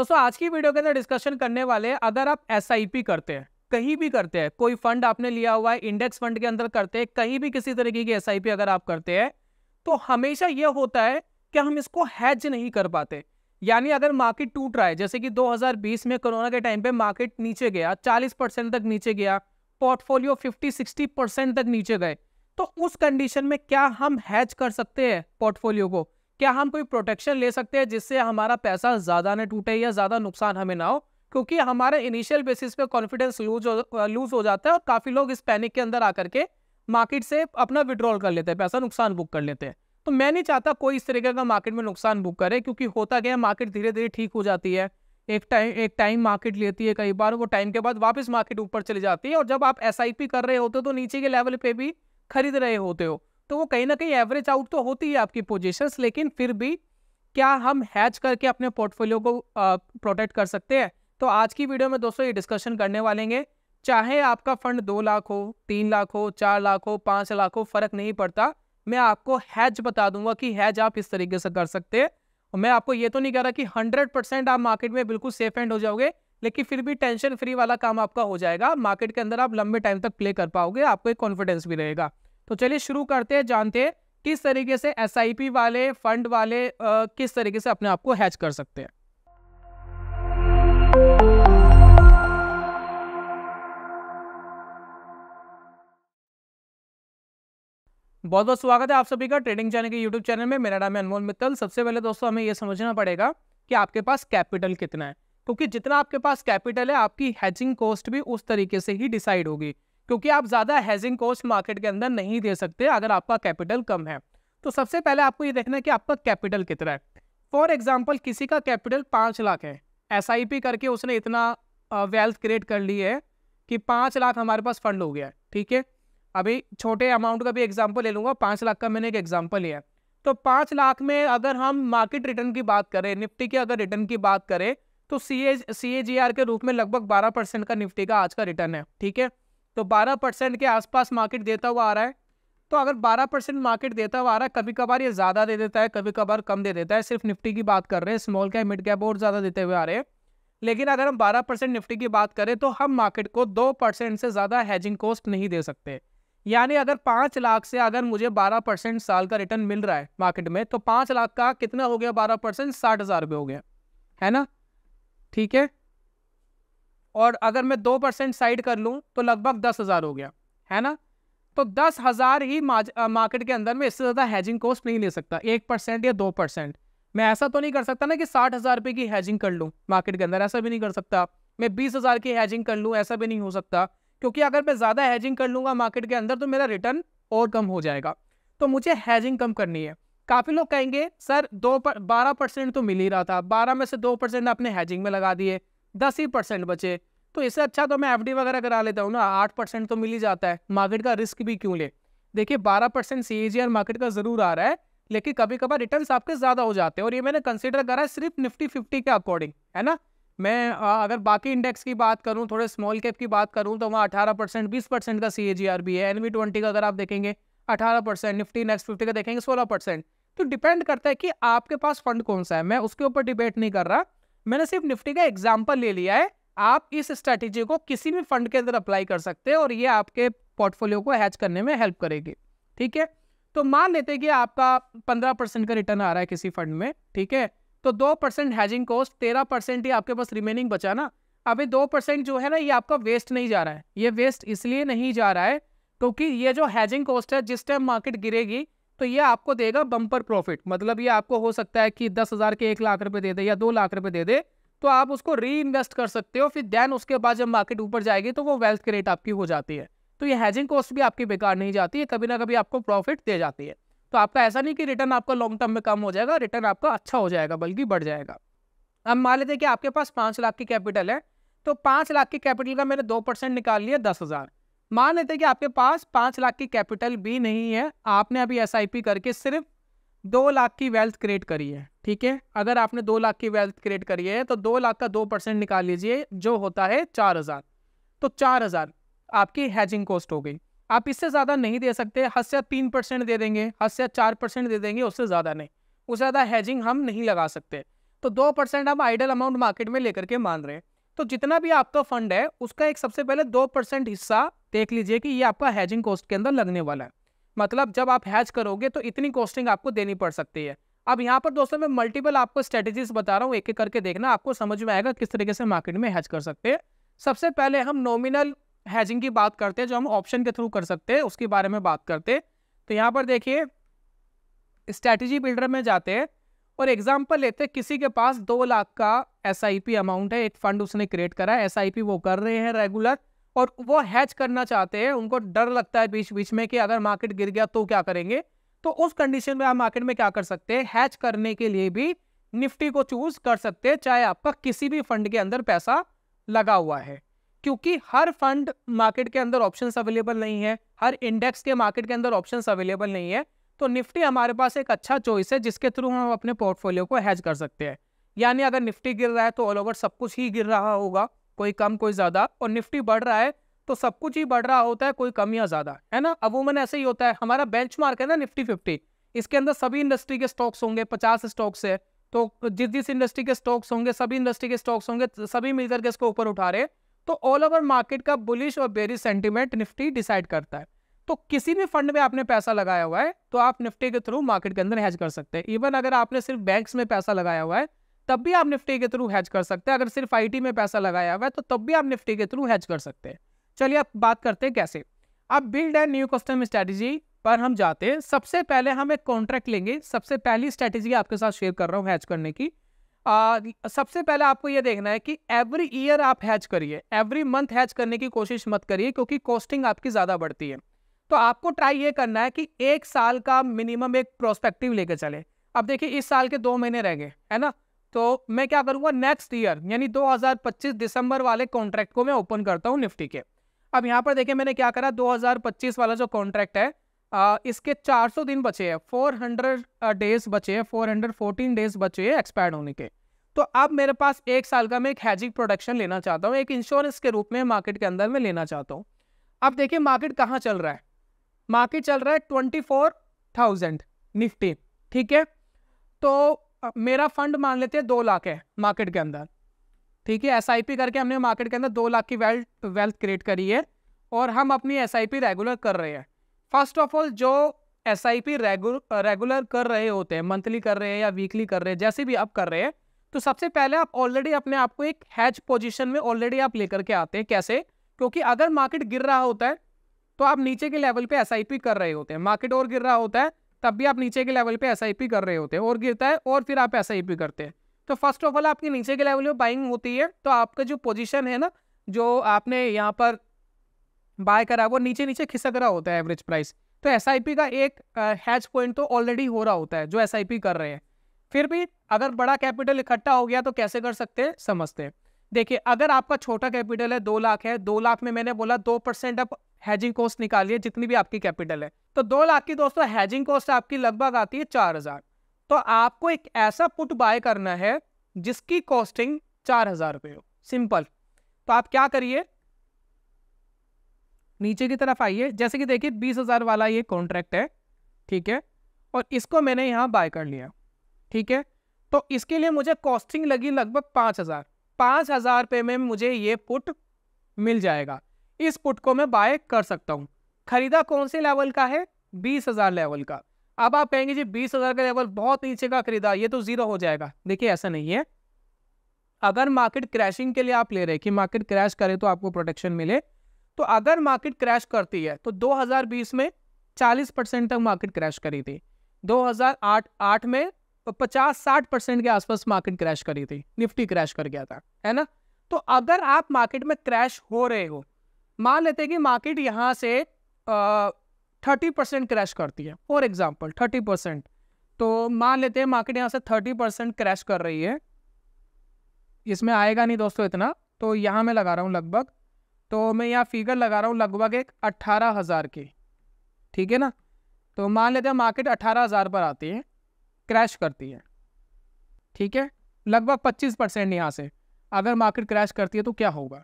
दोस्तों आज की वीडियो के अंदर डिस्कशन करने वाले हैं अगर आप एस करते हैं कहीं भी करते हैं कोई फंड आपने लिया हुआ है इंडेक्स फंड के अंदर करते हैं कहीं भी किसी तरीके की एस अगर आप करते हैं तो हमेशा यह होता है कि हम इसको हैज नहीं कर पाते यानी अगर मार्केट टूट रहा है जैसे कि 2020 में कोरोना के टाइम पे मार्केट नीचे गया 40 परसेंट तक नीचे गया पोर्टफोलियो 50-60 परसेंट तक नीचे गए तो उस कंडीशन में क्या हम हैज कर सकते हैं पोर्टफोलियो को क्या हम कोई प्रोटेक्शन ले सकते हैं जिससे हमारा पैसा ज़्यादा ना टूटे या ज़्यादा नुकसान हमें ना हो क्योंकि हमारे इनिशियल बेसिस पे कॉन्फिडेंस लूज हो लूज हो जाता है और काफ़ी लोग इस पैनिक के अंदर आकर के मार्केट से अपना विड्रॉल कर लेते हैं पैसा नुकसान बुक कर लेते हैं तो मैं नहीं चाहता कोई इस तरीके का मार्केट में नुकसान बुक करे क्योंकि होता क्या है मार्केट धीरे धीरे ठीक हो जाती है एक टाइम एक टाइम मार्केट लेती है कई बार वो टाइम के बाद वापस मार्केट ऊपर चली जाती है और जब आप एस कर रहे होते हो तो नीचे के लेवल पे भी खरीद रहे होते हो तो वो कहीं ना कहीं एवरेज आउट तो होती है आपकी पोजिशन लेकिन फिर भी क्या हम हैच करके अपने पोर्टफोलियो को प्रोटेक्ट कर सकते हैं तो आज की वीडियो में दोस्तों ये डिस्कशन करने वाले हैं चाहे आपका फंड दो लाख हो तीन लाख हो चार लाख हो पाँच लाख हो फर्क नहीं पड़ता मैं आपको हैज बता दूंगा कि हैज आप इस तरीके से कर सकते हैं और मैं आपको ये तो नहीं कह रहा कि हंड्रेड परसेंट आप मार्केट में बिल्कुल सेफ एंड हो जाओगे लेकिन फिर भी टेंशन फ्री वाला काम आपका हो जाएगा मार्केट के अंदर आप लंबे टाइम तक प्ले कर पाओगे आपको एक कॉन्फिडेंस भी रहेगा तो चलिए शुरू करते हैं जानते हैं किस तरीके से एस वाले फंड वाले आ, किस तरीके से अपने आप को हैच कर सकते हैं बहुत बहुत स्वागत है आप सभी का ट्रेडिंग चैनल के यूट्यूब चैनल में मेरा नाम है अनमोल मित्तल सबसे पहले दोस्तों हमें यह समझना पड़ेगा कि आपके पास कैपिटल कितना है क्योंकि जितना आपके पास कैपिटल है आपकी हैचिंग कॉस्ट भी उस तरीके से ही डिसाइड होगी क्योंकि आप ज़्यादा हैजिंग कॉस्ट मार्केट के अंदर नहीं दे सकते अगर आपका कैपिटल कम है तो सबसे पहले आपको ये देखना है कि आपका कैपिटल कितना है फॉर एग्जाम्पल किसी का कैपिटल पाँच लाख है एस करके उसने इतना वेल्थ क्रिएट कर ली है कि पाँच लाख हमारे पास फंड हो गया है ठीक है अभी छोटे अमाउंट का भी एग्जाम्पल ले लूँगा पाँच लाख का मैंने एक एग्जाम्पल लिया तो पाँच लाख में अगर हम मार्केट रिटर्न की बात करें निफ्टी के अगर रिटर्न की बात करें तो सी ए सी ए जी आर के रूप में लगभग बारह परसेंट का निफ्टी का आज का रिटर्न है ठीक है तो 12 परसेंट के आसपास मार्केट देता हुआ आ रहा है तो अगर 12 परसेंट मार्केट देता हुआ आ रहा है कभी कभार ये ज़्यादा दे देता है कभी कभार कम दे देता है सिर्फ निफ्टी की बात कर रहे हैं स्मॉल कैप मिड कैप और ज़्यादा देते हुए आ रहे हैं लेकिन अगर हम बारह परसेंट निफ्टी की बात करें तो हम मार्केट को दो परसेंट से ज़्यादा हैजिंग कॉस्ट नहीं दे सकते यानी अगर पाँच लाख से अगर मुझे बारह परसेंट साल का रिटर्न मिल रहा है मार्केट में तो पाँच लाख का कितना हो गया बारह परसेंट साठ हज़ार रुपये हो गया है ना ठीक है और अगर मैं दो परसेंट साइड कर लूँ तो लगभग दस हज़ार हो गया है ना तो दस हज़ार ही मार्केट के अंदर में इससे ज़्यादा हैजिंग कॉस्ट नहीं ले सकता एक परसेंट या दो परसेंट मैं ऐसा तो नहीं कर सकता ना कि साठ हज़ार रुपये की हैजिंग कर लूँ मार्केट के अंदर ऐसा भी नहीं कर सकता मैं बीस हज़ार की हैजिंग कर लूँ ऐसा भी नहीं हो सकता क्योंकि अगर मैं ज़्यादा हैजिंग कर लूँगा मार्केट के अंदर तो मेरा रिटर्न और कम हो जाएगा तो मुझे हैजिंग कम करनी है काफ़ी लोग कहेंगे सर दो पर बारह परसेंट तो मिल ही रहा था बारह में से दो परसेंट आपने हैजिंग में लगा दिए दस ही परसेंट बचे तो इससे अच्छा तो मैं एफ वगैरह करा लेता हूँ ना आठ परसेंट तो मिल ही जाता है मार्केट का रिस्क भी क्यों ले देखिए बारह परसेंट सी मार्केट का ज़रूर आ रहा है लेकिन कभी कभार रिटर्न आपके ज़्यादा हो जाते हैं और ये मैंने कंसिडर करा है सिर्फ निफ्टी फिफ्टी के अकॉर्डिंग है ना मैं अगर बाकी इंडेक्स की बात करूँ थोड़े स्मॉल कैप की बात करूँ तो वहाँ अठारह परसेंट बीस परसेंट का सी भी है एन ट्वेंटी का अगर आप देखेंगे अठारह परसेंट निफ्टी नेक्स्ट फिफ्टी का देखेंगे सोलह परसेंट तो डिपेंड करता है कि आपके पास फंड कौन सा है मैं उसके ऊपर डिबेट नहीं कर रहा मैंने सिर्फ निफ्टी का एग्जाम्पल ले लिया है आप इस स्ट्रेटेजी को किसी भी फंड के अंदर अप्लाई कर सकते हैं और ये आपके पोर्टफोलियो को हैच करने में हेल्प करेगी ठीक है तो मान लेते हैं कि आपका पंद्रह परसेंट का रिटर्न आ रहा है किसी फंड में ठीक है तो दो परसेंट हैजिंग कॉस्ट तेरह परसेंट ही आपके पास रिमेनिंग बचा ना अभी दो परसेंट जो है ना ये आपका वेस्ट नहीं जा रहा है ये वेस्ट इसलिए नहीं जा रहा है क्योंकि ये जो हैजिंग कॉस्ट है जिस टाइम मार्केट गिरेगी तो ये आपको देगा बम्पर प्रॉफिट मतलब ये आपको हो सकता है कि दस हज़ार के एक लाख रुपए दे दे या दो लाख रुपए दे दे तो आप उसको री इन्वेस्ट कर सकते हो फिर देन उसके बाद जब मार्केट ऊपर जाएगी तो वो वेल्थ क्रिएट आपकी हो जाती है तो ये हैजिंग कॉस्ट भी आपकी बेकार नहीं जाती है कभी ना कभी आपको प्रॉफिट दे जाती है तो आपका ऐसा नहीं कि रिटर्न आपका लॉन्ग टर्म में कम हो जाएगा रिटर्न आपका अच्छा हो जाएगा बल्कि बढ़ जाएगा अब मान लेते हैं कि आपके पास पाँच लाख की कैपिटल है तो पाँच लाख की कैपिटल का मैंने दो परसेंट निकाल लिया दस हज़ार मान लेते हैं कि आपके पास पाँच लाख की कैपिटल भी नहीं है आपने अभी एस करके सिर्फ दो लाख की वेल्थ क्रिएट करी है ठीक है अगर आपने दो लाख की वेल्थ क्रिएट करी है तो दो लाख का दो परसेंट निकाल लीजिए जो होता है चार हज़ार तो चार हज़ार आपकी हैजिंग कॉस्ट हो गई आप इससे ज़्यादा नहीं दे सकते हद से तीन परसेंट दे देंगे हद से चार परसेंट दे देंगे उससे ज़्यादा नहीं उससे ज़्यादा हैजिंग हम नहीं लगा सकते तो दो परसेंट हम आइडल अमाउंट मार्केट में लेकर के मान रहे हैं तो जितना भी आपका फंड है उसका एक सबसे पहले दो परसेंट हिस्सा देख लीजिए कि ये आपका हैजिंग कॉस्ट के अंदर लगने वाला है मतलब जब आप हैज करोगे तो इतनी कॉस्टिंग आपको देनी पड़ सकती है अब यहाँ पर दोस्तों मैं मल्टीपल आपको स्ट्रेटेजीज बता रहा हूँ एक एक करके देखना आपको समझ में आएगा किस तरीके से मार्केट में हैज कर सकते हैं सबसे पहले हम नॉमिनल हैजिंग की बात करते हैं जो हम ऑप्शन के थ्रू कर सकते हैं उसके बारे में बात करते हैं तो यहाँ पर देखिए स्ट्रैटेजी बिल्डर में जाते हैं और एग्जाम्पल लेते हैं किसी के पास दो लाख का एस अमाउंट है एक फंड उसने क्रिएट करा है एस वो कर रहे हैं रेगुलर और वो हैच करना चाहते हैं उनको डर लगता है बीच बीच में कि अगर मार्केट गिर गया तो क्या करेंगे तो उस कंडीशन में आप मार्केट में क्या कर सकते हैं हैच करने के लिए भी निफ्टी को चूज कर सकते हैं चाहे आपका किसी भी फंड के अंदर पैसा लगा हुआ है क्योंकि हर फंड मार्केट के अंदर ऑप्शंस अवेलेबल नहीं है हर इंडेक्स के मार्केट के अंदर ऑप्शंस अवेलेबल नहीं है तो निफ्टी हमारे पास एक अच्छा चॉइस है जिसके थ्रू हम अपने पोर्टफोलियो को हैज कर सकते हैं यानी अगर निफ्टी गिर रहा है तो ऑल ओवर सब कुछ ही गिर रहा होगा कोई कम कोई ज़्यादा और निफ्टी बढ़ रहा है तो सब कुछ ही बढ़ रहा होता है कोई कम या ज़्यादा है ना अवूमन ऐसे ही होता है हमारा बेंच है ना निफ्टी फिफ्टी इसके अंदर सभी इंडस्ट्री के स्टॉक्स होंगे पचास स्टॉक्स है तो जिस जिस इंडस्ट्री के स्टॉक्स होंगे सभी इंडस्ट्री के स्टॉक्स होंगे सभी मिलकर के इसको ऊपर उठा रहे तो ऑल ओवर मार्केट का बुलिश और बेरी सेंटिमेंट निफ्टी डिसाइड करता है तो किसी भी फंड में आपने पैसा लगाया हुआ है तो आप निफ्टी के थ्रू मार्केट के अंदर हैज कर सकते हैं इवन अगर आपने सिर्फ बैंक्स में पैसा लगाया हुआ है तब भी आप निफ्टी के थ्रू हैज कर सकते हैं अगर सिर्फ आईटी में पैसा लगाया हुआ है तो तब भी आप निफ्टी के थ्रू हैज कर सकते हैं चलिए अब बात करते हैं कैसे अब build and new custom strategy पर हम जाते हैं सबसे पहले हम एक कॉन्ट्रैक्ट लेंगे सबसे पहली स्ट्रैटेजी आपके साथ शेयर कर रहा हूँ हैज करने की आ, सबसे पहले आपको यह देखना है कि एवरी ईयर आप हैज करिए एवरी मंथ हैज करने की कोशिश मत करिए क्योंकि कॉस्टिंग आपकी ज़्यादा बढ़ती है तो आपको ट्राई ये करना है कि एक साल का मिनिमम एक प्रोस्पेक्टिव लेकर चले अब देखिए इस साल के दो महीने रह गए है ना तो मैं क्या करूँगा नेक्स्ट ईयर यानी 2025 दिसंबर वाले कॉन्ट्रैक्ट को मैं ओपन करता हूँ निफ्टी के अब यहाँ पर देखिए मैंने क्या करा 2025 वाला जो कॉन्ट्रैक्ट है आ, इसके 400 दिन बचे हैं 400 डेज बचे हैं 414 डेज बचे हैं एक्सपायर होने के तो अब मेरे पास एक साल का मैं एक हैजिक प्रोडक्शन लेना चाहता हूँ एक इंश्योरेंस के रूप में मार्केट के अंदर में लेना चाहता हूँ अब देखिए मार्केट कहाँ चल रहा है मार्केट चल रहा है ट्वेंटी फोर थाउजेंड निफ्टी ठीक है तो मेरा फंड मान लेते हैं दो लाख है मार्केट के अंदर ठीक है एस करके हमने मार्केट के अंदर दो लाख की वेल्थ वेल्थ क्रिएट करी है और हम अपनी एस रेगुलर कर रहे हैं फर्स्ट ऑफ ऑल जो एस आई पी रेगुलर कर रहे होते हैं मंथली कर रहे हैं या वीकली कर रहे हैं जैसे भी आप कर रहे हैं तो सबसे पहले आप ऑलरेडी अपने आप को एक हैज पोजीशन में ऑलरेडी आप लेकर के आते हैं कैसे क्योंकि अगर मार्केट गिर रहा होता है तो आप नीचे के लेवल पे एस कर रहे होते हैं मार्केट और गिर रहा होता है तब भी आप नीचे के लेवल पे एस कर रहे होते हैं और गिरता है और फिर आप एस करते हैं तो फर्स्ट ऑफ ऑल आपकी नीचे के लेवल पर बाइंग होती है तो आपका जो पोजिशन है ना जो आपने यहाँ पर बाय करा वो नीचे नीचे खिसक रहा होता है एवरेज प्राइस तो एस का एक हैच पॉइंट तो ऑलरेडी हो रहा होता है जो एस कर रहे हैं फिर भी अगर बड़ा कैपिटल इकट्ठा हो गया तो कैसे कर सकते हैं समझते हैं देखिए अगर आपका छोटा कैपिटल है दो लाख है दो लाख में मैंने बोला दो परसेंट आप हैजिंग कॉस्ट निकालिए जितनी भी आपकी कैपिटल है तो दो लाख की दोस्तों हैजिंग कॉस्ट आपकी लगभग आती है चार हज़ार तो आपको एक ऐसा पुट बाय करना है जिसकी कॉस्टिंग चार हज़ार रुपये हो सिंपल तो आप क्या करिए नीचे की तरफ आइए जैसे कि देखिए बीस हज़ार वाला ये कॉन्ट्रैक्ट है ठीक है और इसको मैंने यहाँ बाय कर लिया ठीक है तो इसके लिए मुझे कॉस्टिंग लगी लगभग पाँच हज़ार पाँच हज़ार रुपये में मुझे ये पुट मिल जाएगा इस पुट को मैं बाय कर सकता हूँ खरीदा कौन से लेवल का है बीस हज़ार लेवल का अब आप कहेंगे जी बीस हज़ार का लेवल बहुत नीचे का खरीदा ये तो ज़ीरो हो जाएगा देखिए ऐसा नहीं है अगर मार्केट क्रैशिंग के लिए आप ले रहे कि मार्केट क्रैश करे तो आपको प्रोटेक्शन मिले तो अगर मार्केट क्रैश करती है तो 2020 में 40 परसेंट तक मार्केट क्रैश करी थी 2008 8 में 50-60 तो परसेंट के आसपास मार्केट क्रैश करी थी निफ्टी क्रैश कर गया था है ना तो अगर आप मार्केट में क्रैश हो रहे हो मान लेते हैं कि मार्केट यहाँ से थर्टी परसेंट क्रैश करती है फॉर एग्जाम्पल थर्टी परसेंट तो मान लेते हैं मार्केट यहाँ से थर्टी परसेंट क्रैश कर रही है इसमें आएगा नहीं दोस्तों इतना तो यहाँ मैं लगा रहा हूँ लगभग तो मैं यहाँ फिगर लगा रहा हूँ लगभग एक अट्ठारह हज़ार की ठीक है ना तो मान लेते हैं मार्केट अट्ठारह हज़ार पर आती है क्रैश करती है ठीक है लगभग पच्चीस परसेंट यहाँ से अगर मार्केट क्रैश करती है तो क्या होगा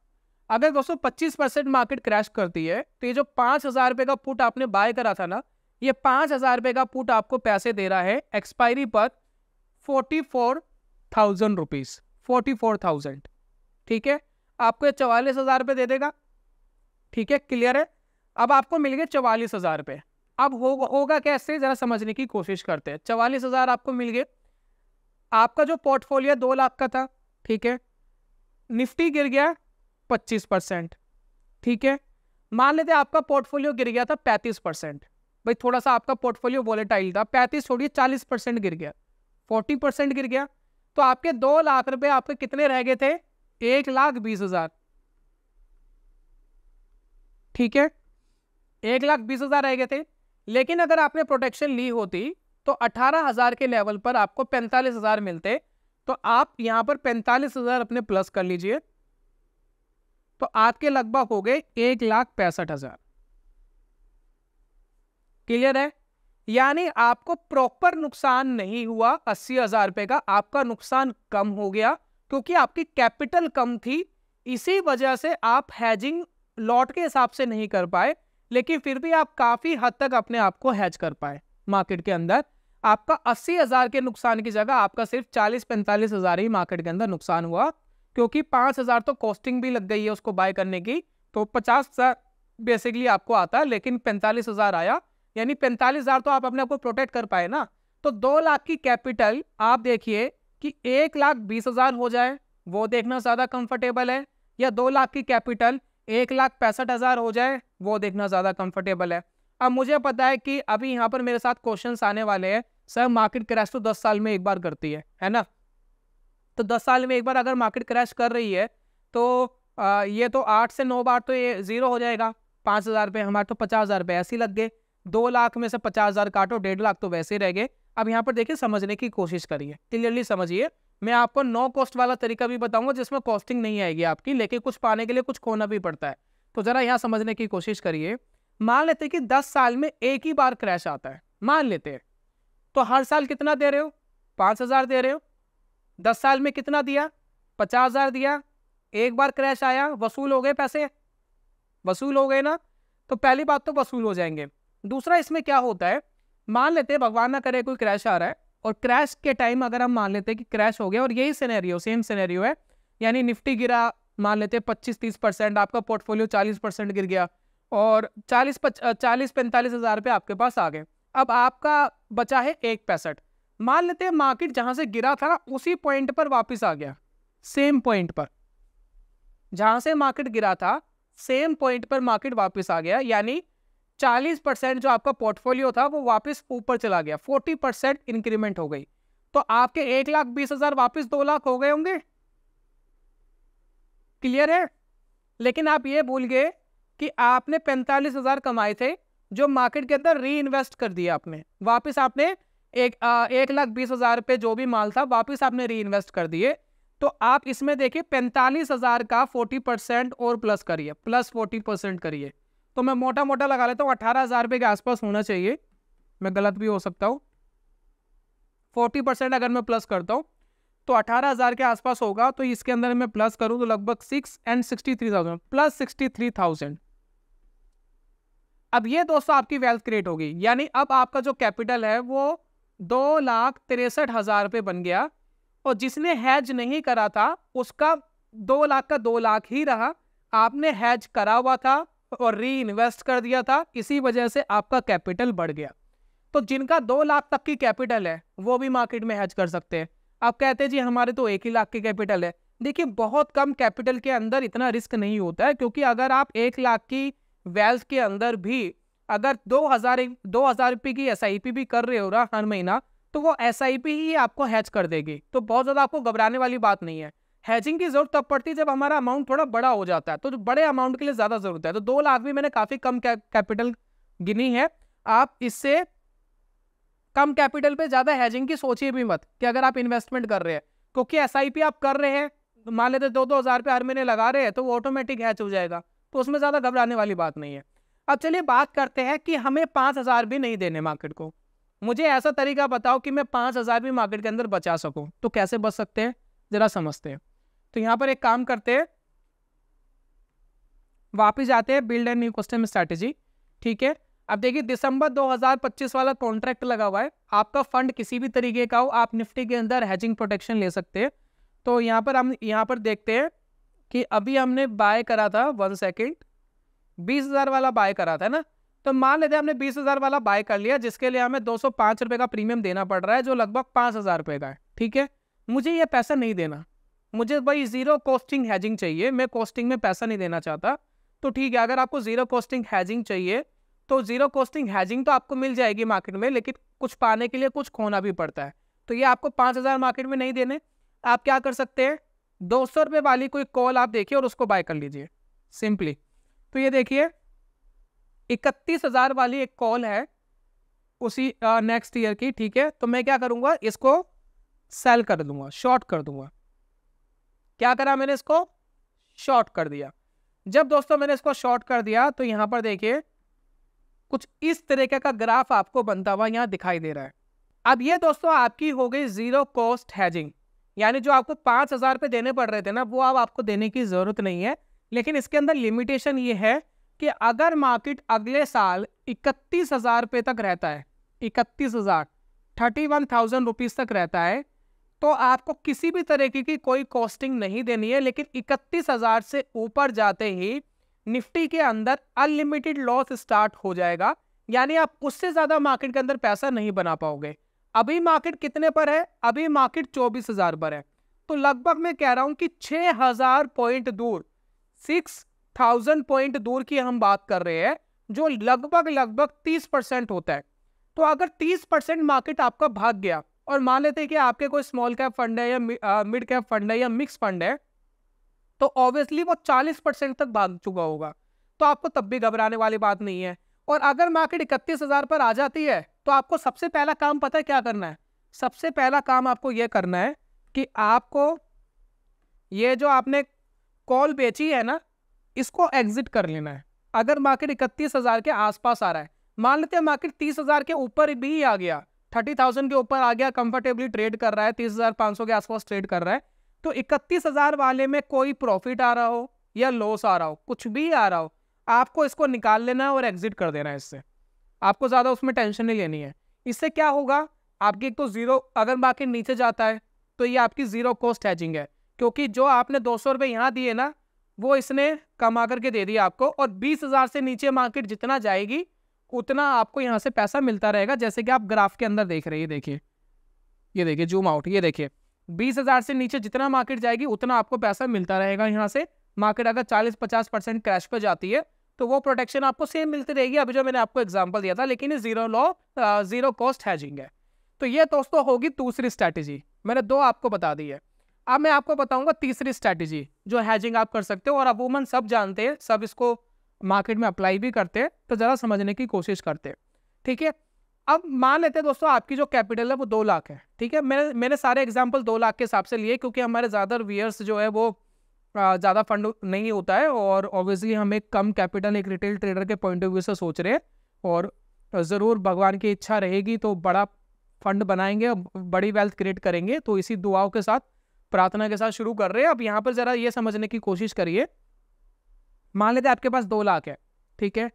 अगर दोस्तों पच्चीस परसेंट मार्केट क्रैश करती है तो ये जो पाँच हज़ार रुपये का पुट आपने बाय करा था ना ये पाँच हज़ार रुपये का पुट आपको पैसे दे रहा है एक्सपायरी पर forty four thousand rupees forty four thousand ठीक है आपको चवालीस हज़ार रुपये दे देगा ठीक है क्लियर है अब आपको मिल गए चवालीस हज़ार रुपये अब होगा होगा कैसे ज़रा समझने की कोशिश करते हैं चवालीस हज़ार आपको मिल गए आपका जो पोर्टफोलियो दो लाख का था ठीक है निफ्टी गिर गया पच्चीस परसेंट ठीक है मान लेते आपका पोर्टफोलियो गिर गया था पैंतीस परसेंट भाई थोड़ा सा आपका पोर्टफोलियो वॉलेटाइल था पैंतीस छोड़िए चालीस परसेंट गिर गया फोर्टी परसेंट गिर गया तो आपके दो लाख रुपए आपके कितने रह गए थे एक लाख बीस हजार ठीक है एक लाख बीस हजार रह गए थे लेकिन अगर आपने प्रोटेक्शन ली होती तो अठारह हजार के लेवल पर आपको पैंतालीस हजार मिलते तो आप यहाँ पर पैंतालीस हजार अपने प्लस कर लीजिए तो आपके लगभग हो गए एक लाख पैंसठ हजार क्लियर है यानी आपको प्रॉपर नुकसान नहीं हुआ अस्सी हजार रुपए का आपका नुकसान कम हो गया क्योंकि आपकी कैपिटल कम थी इसी वजह से आप हैजिंग लॉट के हिसाब से नहीं कर पाए लेकिन फिर भी आप काफी हद तक अपने आप को हैज कर पाए मार्केट के अंदर आपका अस्सी हजार के नुकसान की जगह आपका सिर्फ चालीस पैंतालीस हजार ही मार्केट के अंदर नुकसान हुआ क्योंकि पाँच हज़ार तो कॉस्टिंग भी लग गई है उसको बाय करने की तो पचास हज़ार बेसिकली आपको आता है लेकिन पैंतालीस हज़ार आया यानी पैंतालीस हज़ार तो आप अपने आप को प्रोटेक्ट कर पाए ना तो दो लाख की कैपिटल आप देखिए कि एक लाख बीस हज़ार हो जाए वो देखना ज़्यादा कम्फर्टेबल है या दो लाख की कैपिटल एक लाख पैंसठ हज़ार हो जाए वो देखना ज़्यादा कम्फर्टेबल है अब मुझे पता है कि अभी यहाँ पर मेरे साथ क्वेश्चन आने वाले हैं सर मार्केट क्रैश तो दस साल में एक बार करती है है ना तो दस साल में एक बार अगर मार्केट क्रैश कर रही है तो आ, ये तो आठ से नौ बार तो ये ज़ीरो हो जाएगा पाँच हज़ार रुपये हमारे तो पचास हज़ार रुपये ऐसे ही लग गए दो लाख में से पचास हज़ार काटो डेढ़ लाख तो वैसे ही रह गए अब यहाँ पर देखिए समझने की कोशिश करिए क्लियरली समझिए मैं आपको नो कॉस्ट वाला तरीका भी बताऊँगा जिसमें कॉस्टिंग नहीं आएगी आपकी लेकिन कुछ पाने के लिए कुछ खोना भी पड़ता है तो ज़रा यहाँ समझने की कोशिश करिए मान लेते हैं कि दस साल में एक ही बार क्रैश आता है मान लेते हैं तो हर साल कितना दे रहे हो पाँच हज़ार दे रहे हो दस साल में कितना दिया पचास हज़ार दिया एक बार क्रैश आया वसूल हो गए पैसे वसूल हो गए ना तो पहली बात तो वसूल हो जाएंगे दूसरा इसमें क्या होता है मान लेते हैं भगवान ना करे कोई क्रैश आ रहा है और क्रैश के टाइम अगर हम मान लेते हैं कि क्रैश हो गया और यही सिनेरियो सेम सिनेरियो है यानी निफ्टी गिरा मान लेते हैं पच्चीस तीस परसेंट आपका पोर्टफोलियो चालीस परसेंट गिर गया और चालीस पच चालीस पैंतालीस हज़ार रुपये आपके पास आ गए अब आपका बचा है एक पैंसठ मान लेते हैं मार्केट जहां से गिरा था ना उसी पॉइंट पर वापस आ गया सेम पॉइंट पर जहां से मार्केट गिरा था सेम पॉइंट पर मार्केट वापस आ गया यानी 40 परसेंट जो आपका पोर्टफोलियो था वो वापस ऊपर चला गया 40 परसेंट इंक्रीमेंट हो गई तो आपके एक लाख बीस हजार वापिस दो लाख हो गए होंगे क्लियर है लेकिन आप ये भूल गए कि आपने पैंतालीस हजार कमाए थे जो मार्केट के अंदर री इन्वेस्ट कर दिया आपने वापस आपने एक आ, एक लाख बीस हज़ार रुपये जो भी माल था वापस आपने री इन्वेस्ट कर दिए तो आप इसमें देखिए पैंतालीस हज़ार का फोर्टी परसेंट और प्लस करिए प्लस फोर्टी परसेंट करिए तो मैं मोटा मोटा लगा लेता हूँ अठारह हज़ार रुपये के आसपास होना चाहिए मैं गलत भी हो सकता हूँ फोर्टी परसेंट अगर मैं प्लस करता हूँ तो अठारह हज़ार के आसपास होगा तो इसके अंदर मैं प्लस करूँ तो लगभग six and sixty three thousand plus sixty three thousand अब ये दोस्तों आपकी वेल्थ क्रिएट होगी यानी अब आपका जो कैपिटल है वो दो लाख तिरसठ हज़ार रुपये बन गया और जिसने हैज नहीं करा था उसका दो लाख का दो लाख ही रहा आपने हैज करा हुआ था और री इन्वेस्ट कर दिया था इसी वजह से आपका कैपिटल बढ़ गया तो जिनका दो लाख तक की कैपिटल है वो भी मार्केट में हैज कर सकते हैं आप कहते हैं जी हमारे तो एक ही लाख की कैपिटल है देखिए बहुत कम कैपिटल के अंदर इतना रिस्क नहीं होता है क्योंकि अगर आप एक लाख की वेल्थ के अंदर भी अगर दो हजार दो हजार रुपये की एस आई पी भी कर रहे हो ना हर महीना तो वो एस आई पी ही आपको हैच कर देगी तो बहुत ज़्यादा आपको घबराने वाली बात नहीं है हैजिंग की जरूरत तब पड़ती है जब हमारा अमाउंट थोड़ा बड़ा हो जाता है तो बड़े अमाउंट के लिए ज़्यादा ज़रूरत है तो दो लाख भी मैंने काफ़ी कम कैपिटल गिनी है आप इससे कम कैपिटल पे ज़्यादा हैजिंग की सोचिए भी मत कि अगर आप इन्वेस्टमेंट कर रहे हैं क्योंकि एस आप कर रहे हैं मान लेते दो दो हज़ार रुपये हर महीने लगा रहे हैं तो वो ऑटोमेटिक हैच हो जाएगा तो उसमें ज़्यादा घबराने वाली बात नहीं है अब चलिए बात करते हैं कि हमें पाँच हज़ार भी नहीं देने मार्केट को मुझे ऐसा तरीका बताओ कि मैं पाँच हज़ार भी मार्केट के अंदर बचा सकूँ तो कैसे बच सकते हैं ज़रा समझते हैं तो यहाँ पर एक काम करते हैं वापस जाते हैं build and new custom strategy ठीक है अब देखिए दिसंबर 2025 वाला कॉन्ट्रैक्ट लगा हुआ है आपका फंड किसी भी तरीके का हो आप निफ्टी के अंदर हैजिंग प्रोटेक्शन ले सकते हैं तो यहाँ पर हम यहाँ पर देखते हैं कि अभी हमने बाय करा था वन सेकेंड बीस हजार वाला बाय करा था ना तो मान लेते हमने बीस हजार वाला बाय कर लिया जिसके लिए हमें दो सौ पाँच रुपये का प्रीमियम देना पड़ रहा है जो लगभग पाँच हज़ार रुपये का है ठीक है मुझे ये पैसा नहीं देना मुझे भाई ज़ीरो कॉस्टिंग हैजिंग चाहिए मैं कॉस्टिंग में पैसा नहीं देना चाहता तो ठीक है अगर आपको ज़ीरो कॉस्टिंग हैजिंग चाहिए तो ज़ीरो कॉस्टिंग हैजिंग तो आपको मिल जाएगी मार्केट में लेकिन कुछ पाने के लिए कुछ खोना भी पड़ता है तो ये आपको पाँच हज़ार मार्केट में नहीं देने आप क्या कर सकते हैं दो सौ रुपये वाली कोई कॉल आप देखिए और उसको बाय कर लीजिए सिंपली तो ये देखिए इकतीस हज़ार वाली एक कॉल है उसी नेक्स्ट ईयर की ठीक है तो मैं क्या करूँगा इसको सेल कर दूंगा शॉर्ट कर दूंगा क्या करा मैंने इसको शॉर्ट कर दिया जब दोस्तों मैंने इसको शॉर्ट कर दिया तो यहाँ पर देखिए कुछ इस तरीके का ग्राफ आपको बनता हुआ यहाँ दिखाई दे रहा है अब ये दोस्तों आपकी हो गई ज़ीरो कॉस्ट हैजिंग यानी जो आपको पाँच हज़ार रुपये देने पड़ रहे थे ना वो अब आप आपको देने की ज़रूरत नहीं है लेकिन इसके अंदर लिमिटेशन ये है कि अगर मार्केट अगले साल इकतीस हज़ार रुपये तक रहता है इकतीस हज़ार थर्टी वन थाउजेंड रुपीज़ तक रहता है तो आपको किसी भी तरीके की कोई कॉस्टिंग नहीं देनी है लेकिन इकतीस हज़ार से ऊपर जाते ही निफ्टी के अंदर अनलिमिटेड लॉस स्टार्ट हो जाएगा यानी आप उससे ज़्यादा मार्केट के अंदर पैसा नहीं बना पाओगे अभी मार्केट कितने पर है अभी मार्केट चौबीस हज़ार पर है तो लगभग मैं कह रहा हूँ कि छः हज़ार पॉइंट दूर सिक्स थाउजेंड पॉइंट दूर की हम बात कर रहे हैं जो लगभग लगभग तीस परसेंट होता है तो अगर तीस परसेंट मार्केट आपका भाग गया और मान लेते हैं कि आपके कोई स्मॉल कैप फंड है या मिड कैप फंड है या मिक्स फंड है तो ऑब्वियसली वो चालीस परसेंट तक भाग चुका होगा तो आपको तब भी घबराने वाली बात नहीं है और अगर मार्केट इकतीस हज़ार पर आ जाती है तो आपको सबसे पहला काम पता है क्या करना है सबसे पहला काम आपको यह करना है कि आपको ये जो आपने कॉल बेची है ना इसको एग्जिट कर लेना है अगर मार्केट इकतीस हज़ार के आसपास आ रहा है मान लेते हैं मार्केट तीस हज़ार के ऊपर भी आ गया थर्टी थाउजेंड के ऊपर आ गया कंफर्टेबली ट्रेड कर रहा है तीस हज़ार पाँच सौ के आसपास ट्रेड कर रहा है तो इकतीस हज़ार वाले में कोई प्रॉफिट आ रहा हो या लॉस आ रहा हो कुछ भी आ रहा हो आपको इसको निकाल लेना है और एग्जिट कर देना है इससे आपको ज़्यादा उसमें टेंशन नहीं लेनी है इससे क्या होगा आपकी एक तो ज़ीरो अगर मार्केट नीचे जाता है तो ये आपकी ज़ीरो कॉस्ट हैचिंग है क्योंकि जो आपने दो सौ रुपये यहाँ दिए ना वो इसने कमा करके दे दिया आपको और बीस हज़ार से नीचे मार्केट जितना जाएगी उतना आपको यहाँ से पैसा मिलता रहेगा जैसे कि आप ग्राफ के अंदर देख रहे हैं देखिए ये देखिए जूम आउट ये देखिए बीस हज़ार से नीचे जितना मार्केट जाएगी उतना आपको पैसा मिलता रहेगा यहाँ से मार्केट अगर चालीस पचास परसेंट क्रैश पर जाती है तो वो प्रोटेक्शन आपको सेम मिलती रहेगी अभी जो मैंने आपको एग्जाम्पल दिया था लेकिन ये zero low zero cost hedging है तो ये दोस्तों होगी दूसरी स्ट्रैटेजी मैंने दो आपको बता दी है अब मैं आपको बताऊंगा तीसरी स्ट्रैटेजी जो हैजिंग आप कर सकते हो और अब वुमन सब जानते हैं सब इसको मार्केट में अप्लाई भी करते हैं तो ज़रा समझने की कोशिश करते हैं ठीक है अब मान लेते हैं दोस्तों आपकी जो कैपिटल है वो दो लाख है ठीक है मैंने मैंने सारे एग्जाम्पल दो लाख के हिसाब से लिए क्योंकि हमारे ज़्यादातर वीयर्स जो है वो ज़्यादा फंड नहीं होता है और ऑब्वियसली हम एक कम कैपिटल एक रिटेल ट्रेडर के पॉइंट ऑफ व्यू से सोच रहे हैं और ज़रूर भगवान की इच्छा रहेगी तो बड़ा फंड बनाएंगे बड़ी वेल्थ क्रिएट करेंगे तो इसी दुआओं के साथ प्रार्थना के साथ शुरू कर रहे हैं आप यहाँ पर ज़रा ये समझने की कोशिश करिए मान लेते आपके पास दो लाख है ठीक है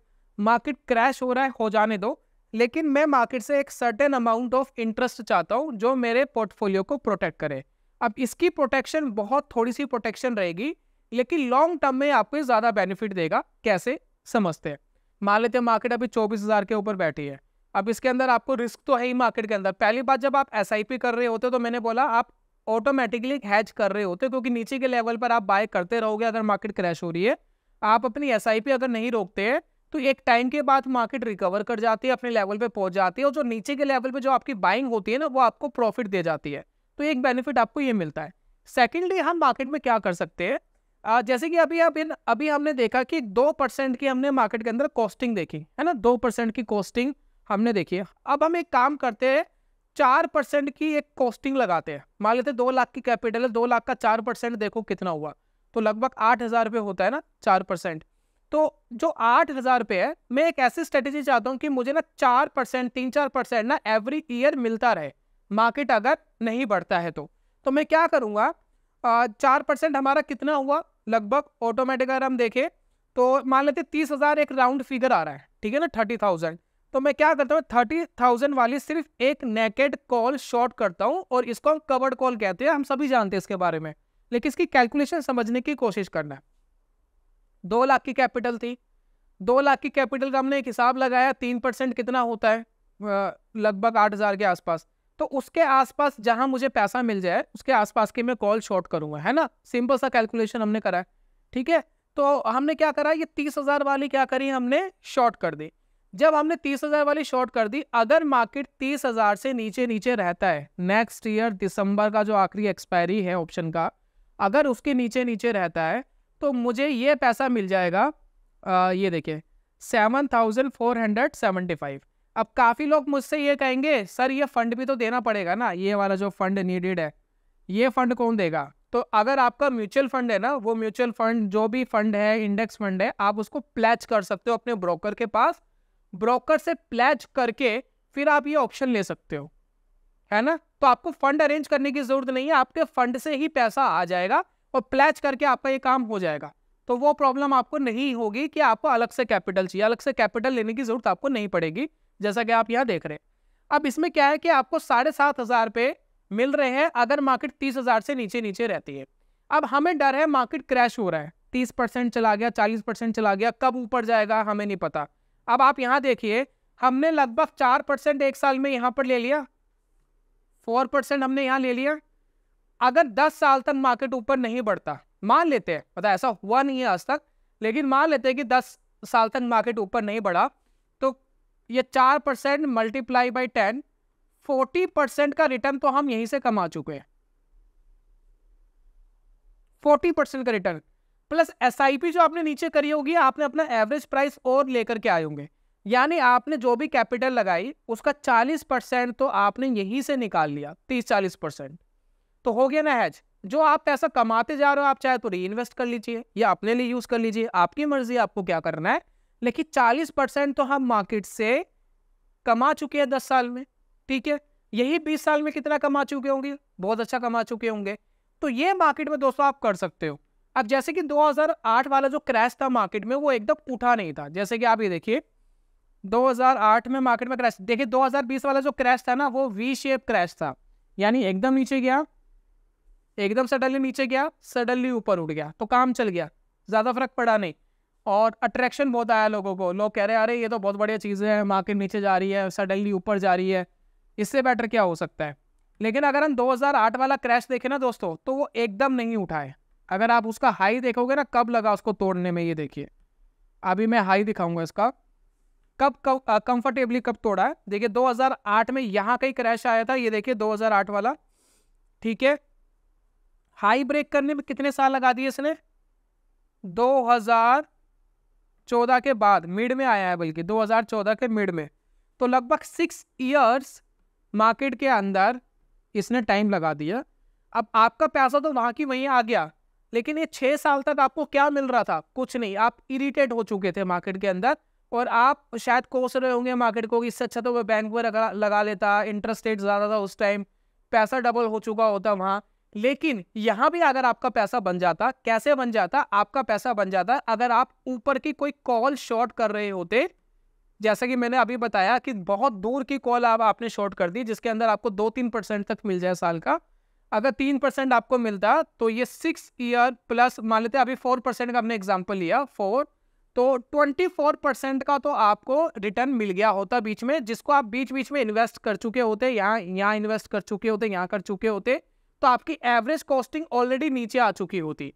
मार्केट क्रैश हो रहा है हो जाने दो लेकिन मैं मार्केट से एक सर्टेन अमाउंट ऑफ इंटरेस्ट चाहता हूँ जो मेरे पोर्टफोलियो को प्रोटेक्ट करे अब इसकी प्रोटेक्शन बहुत थोड़ी सी प्रोटेक्शन रहेगी लेकिन लॉन्ग टर्म में आपको ज़्यादा बेनिफिट देगा कैसे समझते हैं मान लेते हैं मार्केट अभी चौबीस हज़ार के ऊपर बैठी है अब इसके अंदर आपको रिस्क तो है ही मार्केट के अंदर पहली बात जब आप एस कर रहे होते तो मैंने बोला आप ऑटोमेटिकली हैच कर रहे होते क्योंकि नीचे के लेवल पर आप बाय करते रहोगे अगर मार्केट क्रैश हो रही है आप अपनी एस अगर नहीं रोकते हैं तो एक टाइम के बाद मार्केट रिकवर कर जाती है अपने लेवल पे पहुंच जाती है और जो नीचे के लेवल पे जो आपकी बाइंग होती है ना वो आपको प्रॉफिट दे जाती है तो एक बेनिफिट आपको ये मिलता है सेकेंडली हम मार्केट में क्या कर सकते हैं जैसे कि अभी आप इन अभी हमने देखा कि दो परसेंट की हमने मार्केट के अंदर कॉस्टिंग देखी है ना दो परसेंट की कॉस्टिंग हमने देखी अब हम एक काम करते हैं चार परसेंट की एक कॉस्टिंग लगाते हैं मान लेते हैं दो लाख की कैपिटल है दो लाख का चार परसेंट देखो कितना हुआ तो लगभग आठ हज़ार रुपये होता है ना चार परसेंट तो जो आठ हज़ार रुपये है मैं एक ऐसी स्ट्रेटेजी चाहता हूँ कि मुझे ना चार परसेंट तीन चार परसेंट ना एवरी ईयर मिलता रहे मार्केट अगर नहीं बढ़ता है तो तो मैं क्या करूँगा चार परसेंट हमारा कितना हुआ लगभग ऑटोमेटिक अगर हम देखें तो मान लेते तीस हज़ार एक राउंड फिगर आ रहा है ठीक है ना थर्टी थाउजेंड तो मैं क्या करता हूँ थर्टी थाउजेंड वाली सिर्फ एक नेकेड कॉल शॉर्ट करता हूँ और इसको हम कवर्ड कॉल कहते हैं हम सभी जानते हैं इसके बारे में लेकिन इसकी कैलकुलेशन समझने की कोशिश करना है दो लाख की कैपिटल थी दो लाख की कैपिटल का हमने एक हिसाब लगाया तीन परसेंट कितना होता है लगभग आठ हज़ार के आसपास तो उसके आसपास जहां मुझे पैसा मिल जाए उसके आसपास की मैं कॉल शॉर्ट करूंगा है ना सिंपल सा कैलकुलेशन हमने करा है ठीक है तो हमने क्या करा ये तीस हज़ार वाली क्या करी हमने शॉर्ट कर दी जब हमने तीस हजार वाली शॉर्ट कर दी अगर मार्केट तीस हजार से नीचे नीचे रहता है नेक्स्ट ईयर दिसंबर का जो आखिरी एक्सपायरी है ऑप्शन का अगर उसके नीचे नीचे रहता है तो मुझे ये पैसा मिल जाएगा आ, ये देखिए seven thousand four hundred seventy five अब काफ़ी लोग मुझसे ये कहेंगे सर ये फंड भी तो देना पड़ेगा ना ये वाला जो फंड नीडेड है ये फंड कौन देगा तो अगर आपका म्यूचुअल फंड है ना वो म्यूचुअल फंड जो भी फंड है इंडेक्स फंड है आप उसको प्लेच कर सकते हो अपने ब्रोकर के पास ब्रोकर से प्लेज करके फिर आप ये ऑप्शन ले सकते हो है ना तो आपको फंड अरेंज करने की जरूरत नहीं है आपके फंड से ही पैसा आ जाएगा और प्लेज करके आपका ये काम हो जाएगा तो वो प्रॉब्लम आपको नहीं होगी कि आपको अलग से कैपिटल चाहिए अलग से कैपिटल लेने की जरूरत आपको नहीं पड़ेगी जैसा कि आप यहाँ देख रहे हैं अब इसमें क्या है कि आपको साढ़े सात हज़ार पे मिल रहे हैं अगर मार्केट तीस हज़ार से नीचे नीचे रहती है अब हमें डर है मार्केट क्रैश हो रहा है तीस परसेंट चला गया चालीस परसेंट चला गया कब ऊपर जाएगा हमें नहीं पता अब आप यहाँ देखिए हमने लगभग चार परसेंट एक साल में यहाँ पर ले लिया फोर परसेंट हमने यहाँ ले लिया अगर दस साल तक मार्केट ऊपर नहीं बढ़ता मान लेते हैं मतलब ऐसा हुआ नहीं है आज तक लेकिन मान लेते हैं कि दस साल तक मार्केट ऊपर नहीं बढ़ा तो ये चार percent multiply by ten forty percent का रिटर्न तो हम यहीं से कमा चुके हैं फोर्टी परसेंट का रिटर्न प्लस एस जो आपने नीचे करी होगी आपने अपना एवरेज प्राइस और लेकर के आए होंगे यानी आपने जो भी कैपिटल लगाई उसका 40 परसेंट तो आपने यहीं से निकाल लिया 30-40 परसेंट तो हो गया ना हैज जो आप पैसा कमाते जा रहे हो आप चाहे तो री इन्वेस्ट कर लीजिए या अपने लिए यूज़ कर लीजिए आपकी मर्जी आपको क्या करना है लेकिन 40 परसेंट तो हम मार्केट से कमा चुके हैं 10 साल में ठीक है यही बीस साल में कितना कमा चुके होंगे बहुत अच्छा कमा चुके होंगे तो ये मार्केट में दोस्तों आप कर सकते हो अब जैसे कि 2008 वाला जो क्रैश था मार्केट में वो एकदम उठा नहीं था जैसे कि आप ये देखिए 2008 में मार्केट में क्रैश देखिए 2020 वाला जो क्रैश था ना वो वी शेप क्रैश था यानी एकदम नीचे गया एकदम सडनली नीचे गया सडनली ऊपर उठ गया तो काम चल गया ज़्यादा फर्क पड़ा नहीं और अट्रैक्शन बहुत आया लोगों को लोग कह रहे हैं अरे ये तो बहुत बढ़िया चीज़ें हैं मार्केट नीचे जा रही है सडनली ऊपर जा रही है इससे बेटर क्या हो सकता है लेकिन अगर हम 2008 वाला क्रैश देखें ना दोस्तों तो वो एकदम नहीं उठाए अगर आप उसका हाई देखोगे ना कब लगा उसको तोड़ने में ये देखिए अभी मैं हाई दिखाऊंगा इसका कब कब कंफर्टेबली कब तोड़ा है देखिए 2008 में यहाँ का ही क्रैश आया था ये देखिए 2008 वाला ठीक है हाई ब्रेक करने में कितने साल लगा दिए इसने 2014 के बाद मिड में आया है बल्कि 2014 के मिड में तो लगभग सिक्स ईयर्स मार्केट के अंदर इसने टाइम लगा दिया अब आपका पैसा तो वहाँ की वहीं आ गया लेकिन ये छः साल तक आपको क्या मिल रहा था कुछ नहीं आप इरिटेट हो चुके थे मार्केट के अंदर और आप शायद कोस रहे होंगे मार्केट को कि इससे अच्छा तो मैं बैंक में लगा लगा लेता इंटरेस्ट रेट ज़्यादा था उस टाइम पैसा डबल हो चुका होता वहाँ लेकिन यहाँ भी अगर आपका पैसा बन जाता कैसे बन जाता आपका पैसा बन जाता अगर आप ऊपर की कोई कॉल शॉर्ट कर रहे होते जैसा कि मैंने अभी बताया कि बहुत दूर की कॉल आप आपने शॉर्ट कर दी जिसके अंदर आपको दो तीन परसेंट तक मिल जाए साल का अगर तीन परसेंट आपको मिलता तो ये सिक्स ईयर प्लस मान लेते अभी फोर परसेंट का हमने एग्जाम्पल लिया फोर तो ट्वेंटी फोर परसेंट का तो आपको रिटर्न मिल गया होता बीच में जिसको आप बीच बीच में इन्वेस्ट कर चुके होते यहाँ यहाँ इन्वेस्ट कर चुके होते यहाँ कर चुके होते तो आपकी एवरेज कॉस्टिंग ऑलरेडी नीचे आ चुकी होती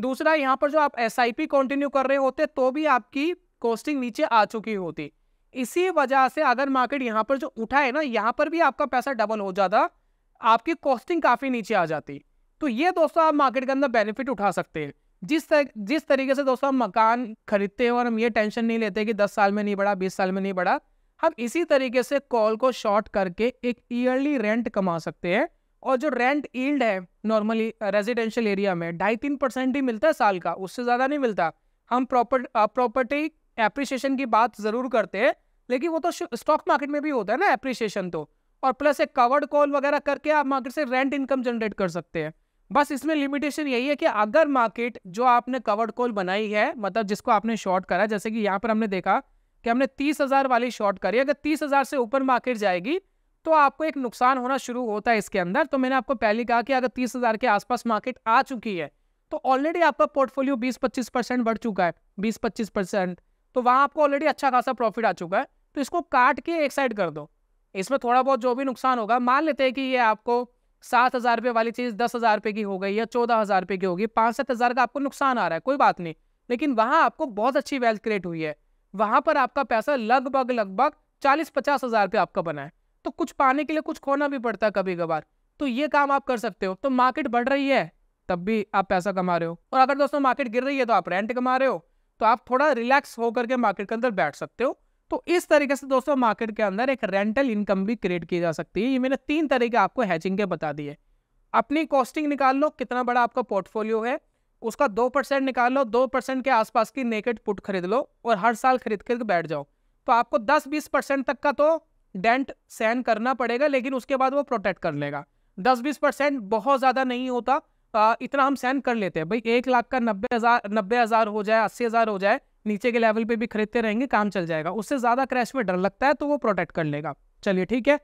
दूसरा यहाँ पर जो आप एस आई पी कंटिन्यू कर रहे होते तो भी आपकी कॉस्टिंग नीचे आ चुकी होती इसी वजह से अगर मार्केट यहाँ पर जो उठा है ना यहाँ पर भी आपका पैसा डबल हो जाता आपकी कॉस्टिंग काफ़ी नीचे आ जाती तो ये दोस्तों आप मार्केट के अंदर बेनिफिट उठा सकते हैं जिस तर, जिस तरीके से दोस्तों हम मकान खरीदते हैं और हम ये टेंशन नहीं लेते कि दस साल में नहीं बढ़ा बीस साल में नहीं बढ़ा हम इसी तरीके से कॉल को शॉर्ट करके एक ईयरली रेंट कमा सकते हैं और जो रेंट ईल्ड है नॉर्मली रेजिडेंशियल एरिया में ढाई तीन परसेंट ही मिलता है साल का उससे ज़्यादा नहीं मिलता हम प्रॉपर प्रॉपर्टी एप्रिसिएशन की बात ज़रूर करते हैं लेकिन वो तो स्टॉक मार्केट में भी होता है ना एप्रिसिएशन तो और प्लस एक कवर्ड कॉल वगैरह करके आप मार्केट से रेंट इनकम जनरेट कर सकते हैं बस इसमें लिमिटेशन यही है कि अगर मार्केट जो आपने कवर्ड कॉल बनाई है मतलब जिसको आपने शॉर्ट करा जैसे कि यहाँ पर हमने देखा कि हमने तीस हज़ार वाली शॉर्ट करी अगर तीस हज़ार से ऊपर मार्केट जाएगी तो आपको एक नुकसान होना शुरू होता है इसके अंदर तो मैंने आपको पहले कहा कि अगर तीस हज़ार के आसपास मार्केट आ चुकी है तो ऑलरेडी आपका पोर्टफोलियो बीस पच्चीस परसेंट बढ़ चुका है बीस पच्चीस परसेंट तो वहाँ आपको ऑलरेडी अच्छा खासा प्रॉफिट आ चुका है तो इसको काट के एक साइड कर दो इसमें थोड़ा बहुत जो भी नुकसान होगा मान लेते हैं कि ये आपको सात हज़ार रुपये वाली चीज़ दस हज़ार रुपये की हो गई या चौदह हज़ार रुपये की होगी पाँच सात हज़ार का आपको नुकसान आ रहा है कोई बात नहीं लेकिन वहाँ आपको बहुत अच्छी वेल्थ क्रिएट हुई है वहाँ पर आपका पैसा लगभग लगभग चालीस पचास हज़ार रुपये आपका बना है तो कुछ पाने के लिए कुछ खोना भी पड़ता है कभी कभार तो ये काम आप कर सकते हो तो मार्केट बढ़ रही है तब भी आप पैसा कमा रहे हो और अगर दोस्तों मार्केट गिर रही है तो आप रेंट कमा रहे हो तो आप थोड़ा रिलैक्स होकर के मार्केट के अंदर बैठ सकते हो तो इस तरीके से दोस्तों मार्केट के अंदर एक रेंटल इनकम भी क्रिएट की जा सकती है ये मैंने तीन तरीके आपको हैचिंग के बता दिए अपनी कॉस्टिंग निकाल लो कितना बड़ा आपका पोर्टफोलियो है उसका दो परसेंट निकाल लो दो परसेंट के आसपास की नेकेट पुट खरीद लो और हर साल खरीद खरीद बैठ जाओ तो आपको दस बीस परसेंट तक का तो डेंट सहन करना पड़ेगा लेकिन उसके बाद वो प्रोटेक्ट कर लेगा दस बीस परसेंट बहुत ज़्यादा नहीं होता इतना हम सहन कर लेते हैं भाई एक लाख का नब्बे हज़ार नब्बे हज़ार हो जाए अस्सी हज़ार हो जाए नीचे के लेवल पे भी खरीदते रहेंगे काम चल जाएगा उससे ज़्यादा क्रैश में डर लगता है तो वो प्रोटेक्ट कर लेगा चलिए ठीक है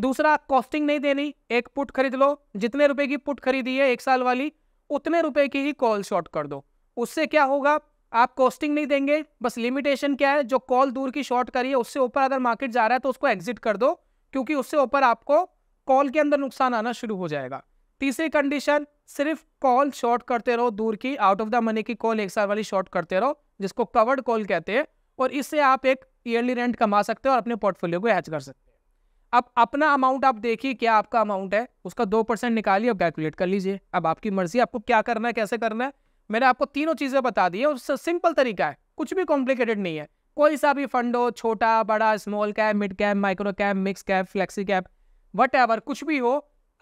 दूसरा कॉस्टिंग नहीं देनी एक पुट खरीद लो जितने रुपए की पुट खरीदी है एक साल वाली उतने रुपए की ही कॉल शॉर्ट कर दो उससे क्या होगा आप कॉस्टिंग नहीं देंगे बस लिमिटेशन क्या है जो कॉल दूर की शॉर्ट करिए उससे ऊपर अगर मार्केट जा रहा है तो उसको एग्जिट कर दो क्योंकि उससे ऊपर आपको कॉल के अंदर नुकसान आना शुरू हो जाएगा तीसरी कंडीशन सिर्फ कॉल शॉर्ट करते रहो दूर की आउट ऑफ द मनी की कॉल एक साल वाली शॉर्ट करते रहो जिसको कवर्ड कॉल कहते हैं और इससे आप एक ईयरली रेंट कमा सकते हो और अपने पोर्टफोलियो को हैच कर सकते हैं अब अपना अमाउंट आप देखिए क्या आपका अमाउंट है उसका दो परसेंट निकालिए और कैलकुलेट कर लीजिए अब आपकी मर्जी आपको क्या करना है कैसे करना है मैंने आपको तीनों चीज़ें बता दी है और सिंपल तरीका है कुछ भी कॉम्प्लिकेटेड नहीं है कोई सा भी फंड हो छोटा बड़ा small cap mid cap micro cap mix cap flexi cap what कुछ भी हो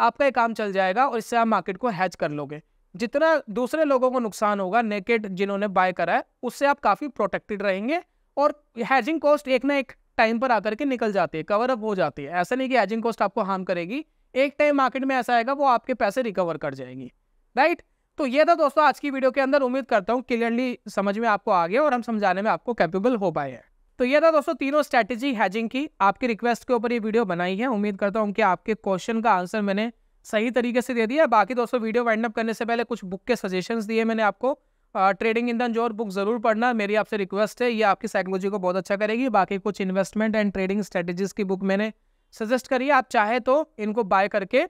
आपका एक काम चल जाएगा और इससे आप मार्केट को हैच कर लोगे जितना दूसरे लोगों को नुकसान होगा नेकेड जिन्होंने बाय करा है उससे आप काफ़ी प्रोटेक्टेड रहेंगे और हैजिंग कॉस्ट एक ना एक टाइम पर आकर के निकल जाती है कवर अप हो जाती है ऐसा नहीं कि हैजिंग कॉस्ट आपको हार्म करेगी एक टाइम मार्केट में ऐसा आएगा वो आपके पैसे रिकवर कर जाएंगी राइट तो ये था दोस्तों आज की वीडियो के अंदर उम्मीद करता हूँ क्लियरली समझ में आपको आ गया और हम समझाने में आपको कैपेबल हो पाए हैं तो ये था दोस्तों तीनों स्ट्रैटेजी हैजिंग की आपकी रिक्वेस्ट के ऊपर ये वीडियो बनाई है उम्मीद करता हूँ कि आपके क्वेश्चन का आंसर मैंने सही तरीके से दे दिया बाकी दोस्तों वीडियो वाइंड अप करने से पहले कुछ बुक के सजेशंस दिए मैंने आपको trading in the zone book ज़रूर पढ़ना मेरी आपसे रिक्वेस्ट है ये आपकी साइकोलॉजी को बहुत अच्छा करेगी बाकी कुछ इन्वेस्टमेंट एंड ट्रेडिंग स्ट्रेटेजीज़ की बुक मैंने सजेस्ट करी आप चाहे तो इनको बाय करके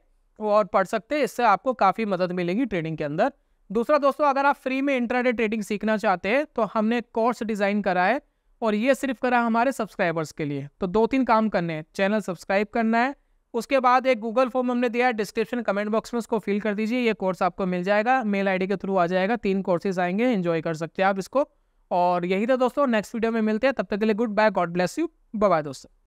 और पढ़ सकते हैं इससे आपको काफ़ी मदद मिलेगी ट्रेडिंग के अंदर दूसरा दोस्तों अगर आप फ्री में इंटरनेट ट्रेडिंग सीखना चाहते हैं तो हमने कोर्स डिज़ाइन करा है और ये सिर्फ करा हमारे सब्सक्राइबर्स के लिए तो दो तीन काम करने हैं चैनल सब्सक्राइब करना है उसके बाद एक गूगल फॉर्म हमने दिया है डिस्क्रिप्शन कमेंट बॉक्स में उसको फिल कर दीजिए ये कोर्स आपको मिल जाएगा मेल आईडी के थ्रू आ जाएगा तीन कोर्सेज आएंगे एंजॉय कर सकते हैं आप इसको और यही था दोस्तों नेक्स्ट वीडियो में मिलते हैं तब तक के लिए good bye God bless you bye दोस्तों